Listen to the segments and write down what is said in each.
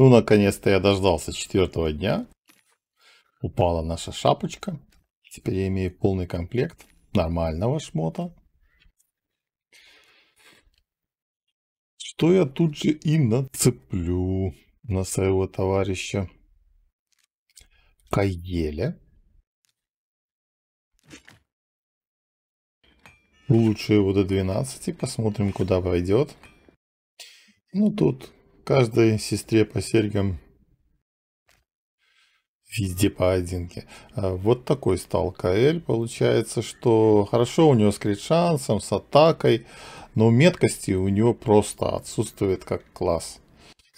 Ну, наконец-то я дождался четвертого дня. Упала наша шапочка. Теперь я имею полный комплект нормального шмота. Что я тут же и нацеплю на своего товарища. Каеля. Улучшу его до 12. Посмотрим, куда пойдет. Ну, тут Каждой сестре по серьгам. Везде по одинке. А, вот такой стал КЛ. Получается, что хорошо у него с крит шансом, с атакой. Но меткости у него просто отсутствует как класс.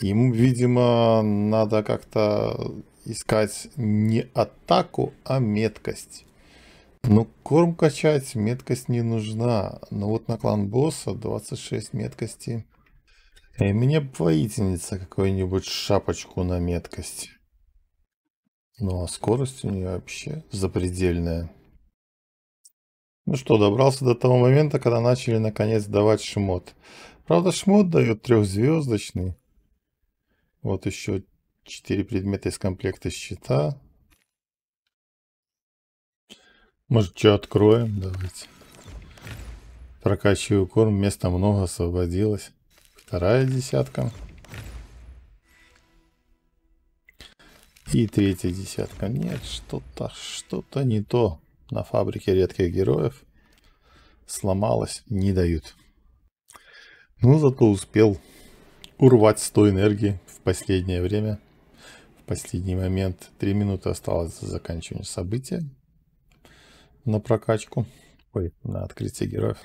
Ему, видимо, надо как-то искать не атаку, а меткость. Ну, корм качать меткость не нужна. Но вот на клан босса 26 меткости и э, мне воительница какую-нибудь шапочку на меткость. Ну а скорость у нее вообще запредельная. Ну что, добрался до того момента, когда начали наконец давать шмот. Правда, шмот дает трехзвездочный. Вот еще четыре предмета из комплекта щита. Может, что откроем? Давайте. Прокачиваю корм, места много освободилось. Вторая десятка. И третья десятка. Нет, что-то что-то не то. На фабрике редких героев сломалось, не дают. Но ну, зато успел урвать 100 энергии в последнее время. В последний момент три минуты осталось до заканчивания события на прокачку, ой, на открытие героев.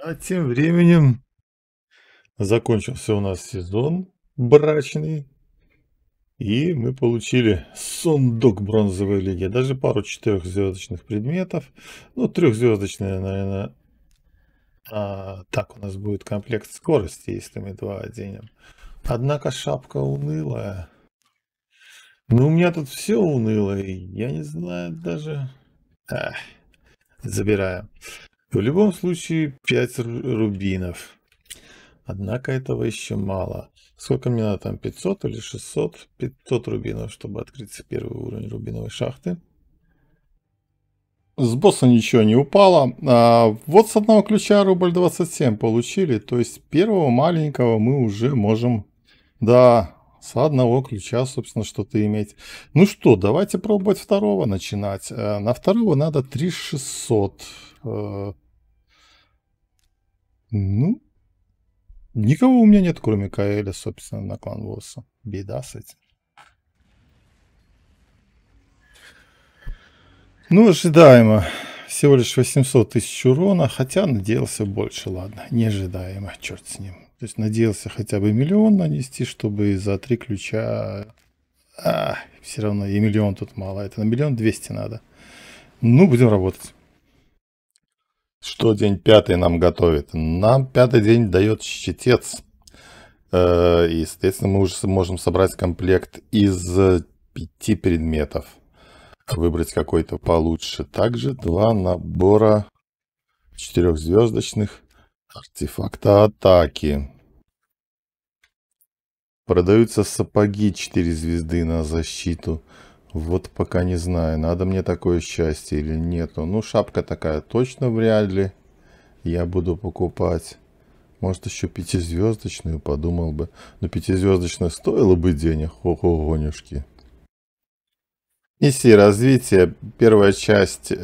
А тем временем закончился у нас сезон брачный. И мы получили сундук бронзовой лиги. Даже пару четырехзвездочных предметов. Ну, трехзвездочные, наверное. А, так у нас будет комплект скорости, если мы два оденем. Однако шапка унылая. Ну, у меня тут все унылое. Я не знаю даже... Эх, забираем. В любом случае 5 рубинов. Однако этого еще мало. Сколько мне надо там, 500 или 600? 500 рубинов, чтобы открыться первый уровень рубиновой шахты. С босса ничего не упало. А вот с одного ключа рубль 27 получили. То есть первого маленького мы уже можем... Да, с одного ключа, собственно, что-то иметь. Ну что, давайте пробовать второго начинать. Э, на второго надо 3600. Ну, никого у меня нет, кроме Каэля, собственно, на клан босса. Беда с этим. Ну, ожидаемо. Всего лишь 800 тысяч урона, хотя надеялся больше, ладно. Неожидаемо, черт с ним. То есть надеялся хотя бы миллион нанести, чтобы за три ключа... А, все равно и миллион тут мало, это на миллион двести надо. Ну, будем работать. Что день пятый нам готовит? Нам пятый день дает щитец. Э, и, естественно, мы уже можем собрать комплект из э, пяти предметов. Выбрать какой-то получше. Также два набора четырехзвездочных артефакта атаки. Продаются сапоги 4 звезды на защиту. Вот пока не знаю, надо мне такое счастье или нету. Ну, шапка такая точно вряд ли я буду покупать. Может, еще пятизвездочную, подумал бы. Но пятизвездочная стоила бы денег, ого, гонюшки. Миссии развития, первая часть, э,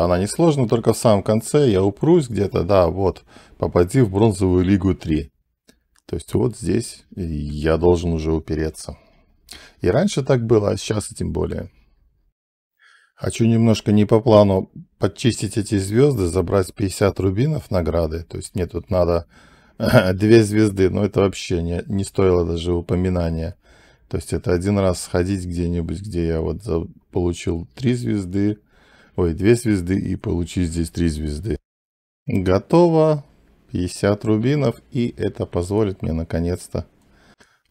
она несложна, только в самом конце я упрусь где-то, да, вот, попади в бронзовую лигу 3. То есть вот здесь я должен уже упереться. И раньше так было, а сейчас и тем более. Хочу немножко не по плану подчистить эти звезды, забрать 50 рубинов награды. То есть мне тут надо две звезды, но это вообще не, не стоило даже упоминания. То есть это один раз сходить где-нибудь, где я вот получил три звезды, ой, две звезды и получить здесь три звезды. Готово, 50 рубинов, и это позволит мне наконец-то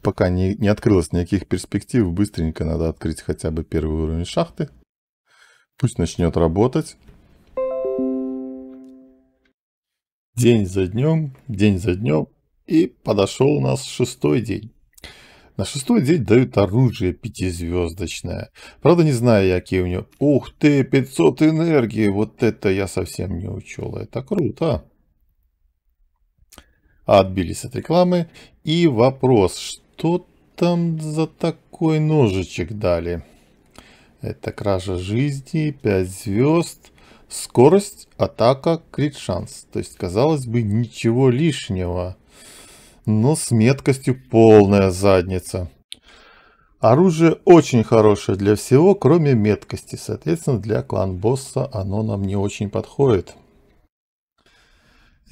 пока не, не открылось никаких перспектив, быстренько надо открыть хотя бы первый уровень шахты. Пусть начнет работать. День за днем, день за днем. И подошел у нас шестой день. На шестой день дают оружие пятизвездочное. Правда, не знаю, какие у него. Ух ты, 500 энергии. Вот это я совсем не учел. Это круто. Отбились от рекламы. И вопрос, что там за такой ножичек дали? Это кража жизни, 5 звезд, скорость, атака, крит шанс. То есть, казалось бы, ничего лишнего. Но с меткостью полная задница. Оружие очень хорошее для всего, кроме меткости. Соответственно, для клан босса оно нам не очень подходит.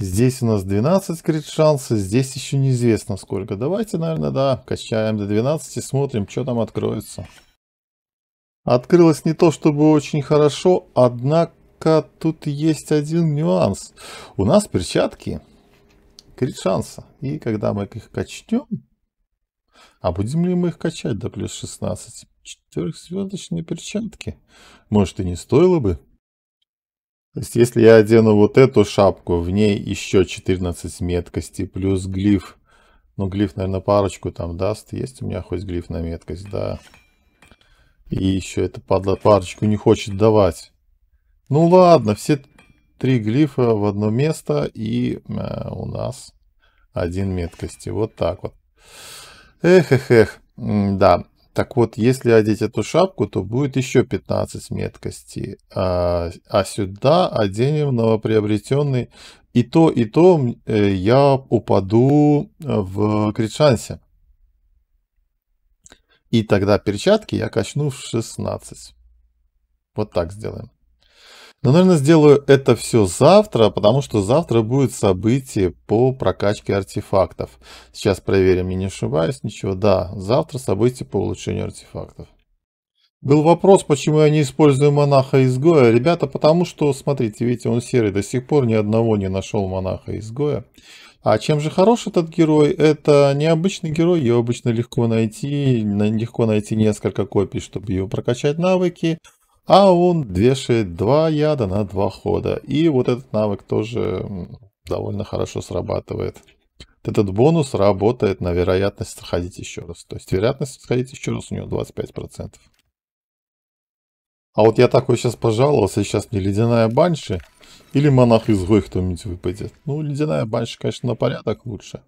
Здесь у нас 12 крит шанса, здесь еще неизвестно сколько. Давайте, наверное, да, качаем до 12 и смотрим, что там откроется. Открылось не то чтобы очень хорошо, однако тут есть один нюанс. У нас перчатки крит шанса. И когда мы их качнем, а будем ли мы их качать до плюс 16? Четырехзвездочные перчатки. Может и не стоило бы. То есть, если я одену вот эту шапку, в ней еще 14 меткостей плюс глиф. Ну, глиф, наверное, парочку там даст. Есть у меня хоть глиф на меткость, да. И еще эта падла парочку не хочет давать. Ну ладно, все три глифа в одно место, и э, у нас один меткости. Вот так вот. Эх, эх, эх. Да, так вот, если одеть эту шапку, то будет еще 15 меткости. А, а сюда оденем новоприобретенный. И то, и то э, я упаду э, в критшансе. И тогда перчатки я качну в 16. Вот так сделаем. Но, наверное, сделаю это все завтра, потому что завтра будет событие по прокачке артефактов. Сейчас проверим, я не ошибаюсь, ничего. Да, завтра событие по улучшению артефактов. Был вопрос, почему я не использую монаха-изгоя. Ребята, потому что, смотрите, видите, он серый, до сих пор ни одного не нашел монаха-изгоя. А чем же хорош этот герой? Это необычный герой, его обычно легко найти, легко найти несколько копий, чтобы его прокачать навыки. А он вешает два яда на два хода. И вот этот навык тоже довольно хорошо срабатывает. этот бонус работает на вероятность сходить еще раз. То есть вероятность сходить еще раз у него 25%. А вот я такой сейчас пожаловался, сейчас мне ледяная банши или монах-изгой кто-нибудь выпадет. Ну, ледяная банши, конечно, на порядок лучше.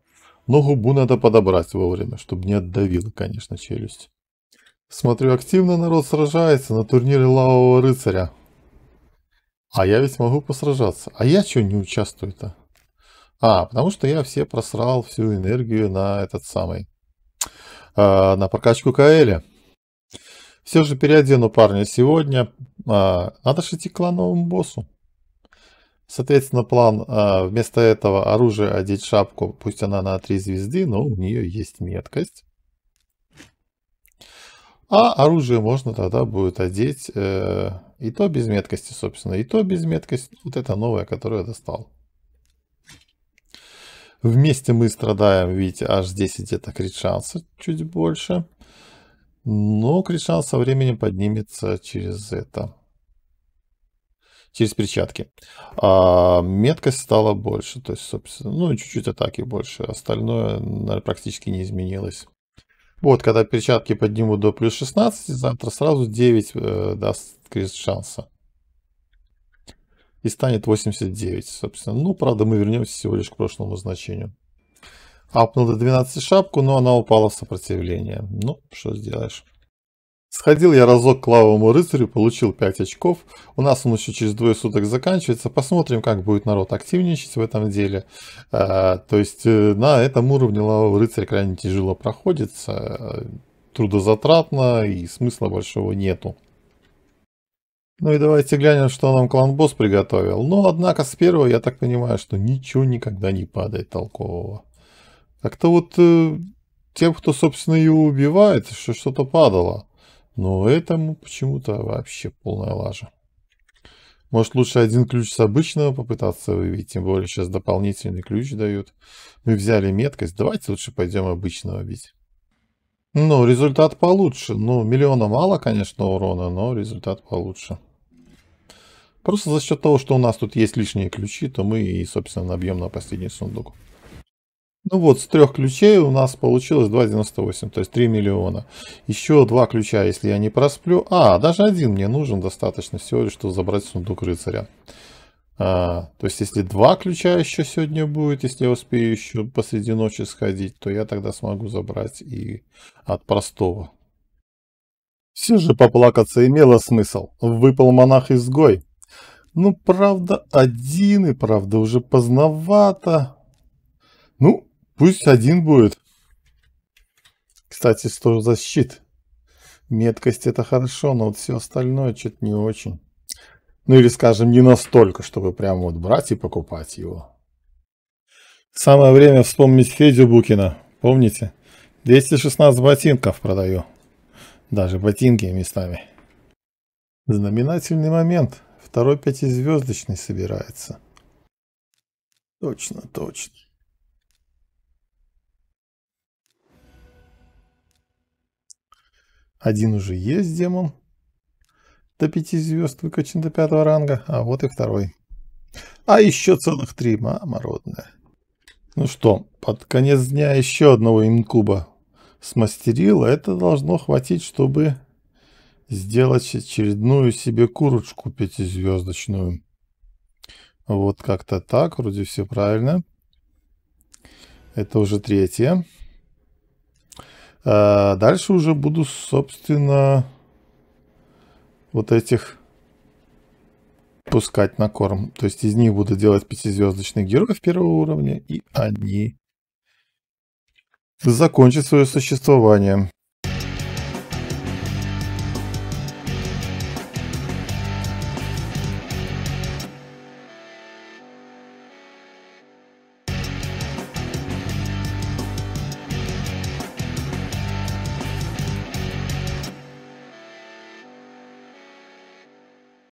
Но губу надо подобрать вовремя, чтобы не отдавило, конечно, челюсть. Смотрю, активно народ сражается на турнире лавового рыцаря. А я ведь могу посражаться. А я чего не участвую-то? А, потому что я все просрал всю энергию на этот самый... Э, на прокачку Каэля. Все же переодену парня сегодня. Э, надо же идти к клановому боссу. Соответственно, план э, вместо этого оружие одеть шапку. Пусть она на 3 звезды, но у нее есть меткость. А оружие можно тогда будет одеть э, и то без меткости, собственно, и то без меткости. Вот это новое, которое я достал. Вместе мы страдаем, видите, аж 10 это крит шанса чуть больше. Но крит шанс со временем поднимется через это. Через перчатки. А меткость стала больше. То есть, собственно, ну чуть-чуть атаки больше. Остальное наверное, практически не изменилось. Вот, когда перчатки поднимут до плюс 16, завтра сразу 9 э, даст крест шанса. И станет 89, собственно. Ну, правда, мы вернемся всего лишь к прошлому значению. Апнул до 12 шапку, но она упала в сопротивление. Ну, что сделаешь. Сходил я разок к лавовому рыцарю, получил 5 очков. У нас он еще через двое суток заканчивается. Посмотрим, как будет народ активничать в этом деле. А, то есть э, на этом уровне лавовый рыцарь крайне тяжело проходится. Э, трудозатратно и смысла большого нету. Ну и давайте глянем, что нам клан-босс приготовил. Но, ну, однако, с первого я так понимаю, что ничего никогда не падает толкового. Как-то вот э, тем, кто, собственно, ее убивает, что что-то падало. Но этому почему-то вообще полная лажа. Может, лучше один ключ с обычного попытаться выявить, тем более сейчас дополнительный ключ дают. Мы взяли меткость, давайте лучше пойдем обычного бить. Ну, результат получше. Ну, миллиона мало, конечно, урона, но результат получше. Просто за счет того, что у нас тут есть лишние ключи, то мы и, собственно, набьем на последний сундук. Ну вот, с трех ключей у нас получилось 2,98, то есть 3 миллиона. Еще два ключа, если я не просплю. А, даже один мне нужен достаточно всего лишь, чтобы забрать сундук рыцаря. А, то есть, если два ключа еще сегодня будет, если я успею еще посреди ночи сходить, то я тогда смогу забрать и от простого. Все же поплакаться имело смысл. Выпал монах-изгой. Ну, правда, один и правда уже поздновато. Ну, Пусть один будет. Кстати, 100 защит. Меткость это хорошо, но вот все остальное что-то не очень. Ну или, скажем, не настолько, чтобы прямо вот брать и покупать его. Самое время вспомнить Федю Букина. Помните? 216 ботинков продаю. Даже ботинки местами. Знаменательный момент. Второй пятизвездочный собирается. Точно, точно. Один уже есть демон до пяти звезд, выкачан до пятого ранга, а вот и второй. А еще целых три, мама родная. Ну что, под конец дня еще одного инкуба смастерила. Это должно хватить, чтобы сделать очередную себе курочку пятизвездочную. Вот как-то так, вроде все правильно. Это уже третье. Э, дальше уже буду, собственно, вот этих пускать на корм. То есть из них буду делать пятизвездочных героев первого уровня, и они закончат свое существование.